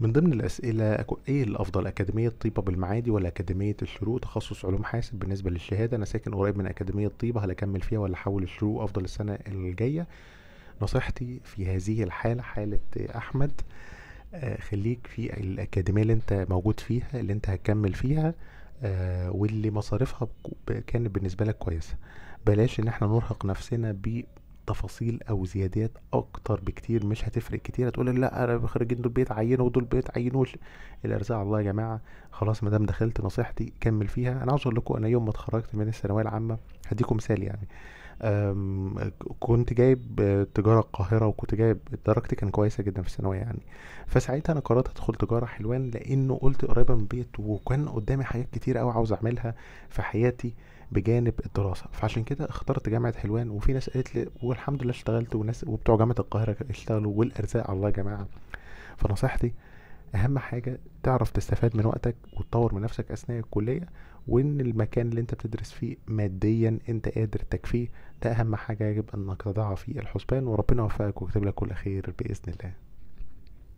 من ضمن الأسئلة إيه الأفضل أكاديمية طيبة بالمعادي ولا أكاديمية الشروق تخصص علوم حاسب بالنسبة للشهادة أنا ساكن قريب من أكاديمية طيبة هل أكمل فيها ولا أحول الشروق أفضل السنة الجاية نصيحتي في هذه الحالة حالة أحمد آه، خليك في الأكاديمية اللي أنت موجود فيها اللي أنت هتكمل فيها آه، واللي مصاريفها كانت بالنسبة لك كويسة بلاش إن احنا نرهق نفسنا ب تفاصيل او زيادات اكتر بكتير مش هتفرق كتير هتقول لا انا خريجين دول بيتعينوا ودول بيتعينوش الارزاق الله يا جماعه خلاص ما دام دخلت نصيحتي كمل فيها انا عاوز اقول لكم انا يوم ما اتخرجت من الثانويه العامه هديكم مثال يعني كنت جايب تجاره القاهره وكنت جايب درجتي كان كويسه جدا في الثانويه يعني فساعتها انا قررت ادخل تجاره حلوان لانه قلت قريبه من بيت وكان قدامي حاجات كتير قوي عاوز اعملها في حياتي بجانب الدراسه فعشان كده اخترت جامعه حلوان وفي ناس قالت لي والحمد لله اشتغلت وناس وبتوع جامعه القاهره اشتغلوا والارزاق على الله يا جماعه فنصيحتي اهم حاجه تعرف تستفاد من وقتك وتطور من نفسك اثناء الكليه وان المكان اللي انت بتدرس فيه ماديا انت قادر تكفيه ده اهم حاجه يجب انك تضعها في الحسبان وربنا يوفقك ويكتب لك كل خير باذن الله